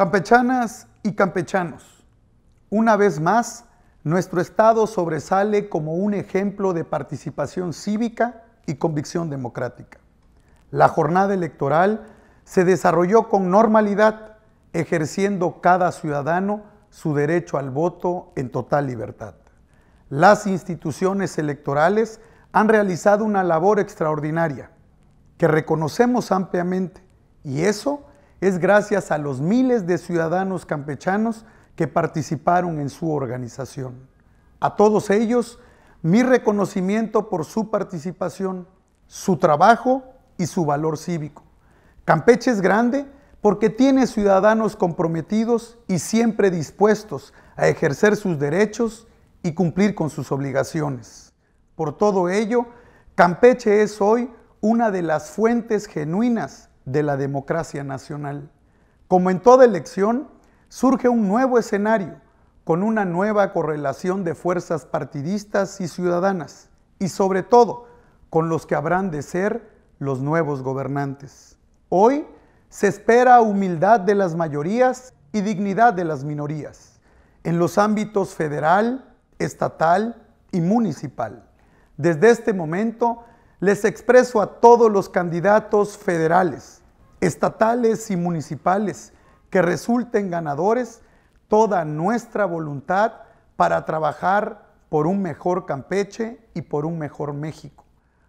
Campechanas y campechanos, una vez más, nuestro Estado sobresale como un ejemplo de participación cívica y convicción democrática. La jornada electoral se desarrolló con normalidad, ejerciendo cada ciudadano su derecho al voto en total libertad. Las instituciones electorales han realizado una labor extraordinaria que reconocemos ampliamente y eso es gracias a los miles de ciudadanos campechanos que participaron en su organización. A todos ellos, mi reconocimiento por su participación, su trabajo y su valor cívico. Campeche es grande porque tiene ciudadanos comprometidos y siempre dispuestos a ejercer sus derechos y cumplir con sus obligaciones. Por todo ello, Campeche es hoy una de las fuentes genuinas de la democracia nacional. Como en toda elección, surge un nuevo escenario con una nueva correlación de fuerzas partidistas y ciudadanas, y sobre todo con los que habrán de ser los nuevos gobernantes. Hoy se espera humildad de las mayorías y dignidad de las minorías, en los ámbitos federal, estatal y municipal. Desde este momento, les expreso a todos los candidatos federales, estatales y municipales que resulten ganadores toda nuestra voluntad para trabajar por un mejor Campeche y por un mejor México.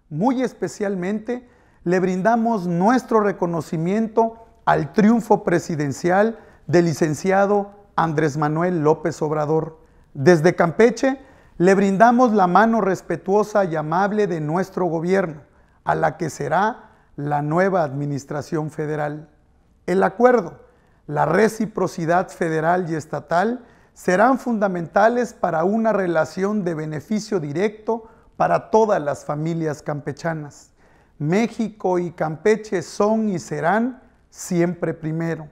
Muy especialmente le brindamos nuestro reconocimiento al triunfo presidencial del licenciado Andrés Manuel López Obrador. Desde Campeche le brindamos la mano respetuosa y amable de nuestro gobierno, a la que será la nueva administración federal. El acuerdo, la reciprocidad federal y estatal serán fundamentales para una relación de beneficio directo para todas las familias campechanas. México y Campeche son y serán siempre primero.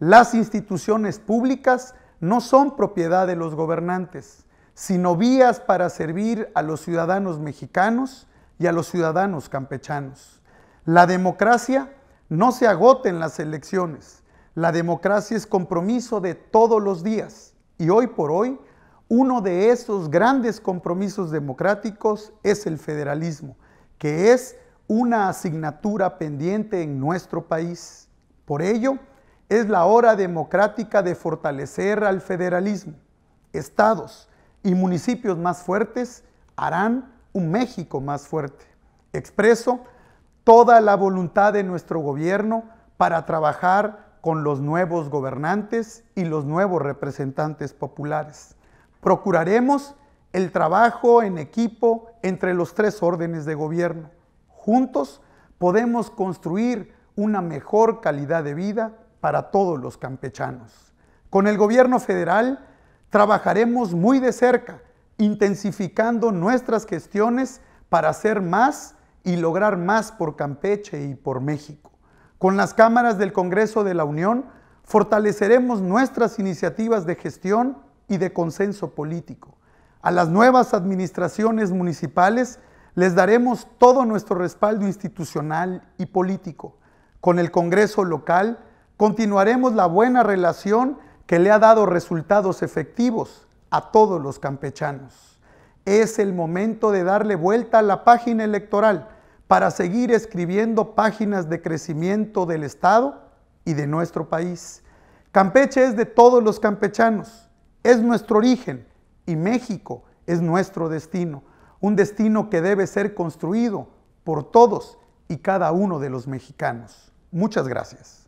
Las instituciones públicas no son propiedad de los gobernantes, sino vías para servir a los ciudadanos mexicanos y a los ciudadanos campechanos. La democracia no se agota en las elecciones. La democracia es compromiso de todos los días. Y hoy por hoy, uno de esos grandes compromisos democráticos es el federalismo, que es una asignatura pendiente en nuestro país. Por ello, es la hora democrática de fortalecer al federalismo. Estados y municipios más fuertes harán un México más fuerte. Expreso toda la voluntad de nuestro gobierno para trabajar con los nuevos gobernantes y los nuevos representantes populares. Procuraremos el trabajo en equipo entre los tres órdenes de gobierno. Juntos podemos construir una mejor calidad de vida para todos los campechanos. Con el gobierno federal trabajaremos muy de cerca, intensificando nuestras gestiones para hacer más y lograr más por Campeche y por México. Con las cámaras del Congreso de la Unión fortaleceremos nuestras iniciativas de gestión y de consenso político. A las nuevas administraciones municipales les daremos todo nuestro respaldo institucional y político. Con el Congreso local continuaremos la buena relación que le ha dado resultados efectivos a todos los campechanos. Es el momento de darle vuelta a la página electoral para seguir escribiendo páginas de crecimiento del Estado y de nuestro país. Campeche es de todos los campechanos, es nuestro origen y México es nuestro destino, un destino que debe ser construido por todos y cada uno de los mexicanos. Muchas gracias.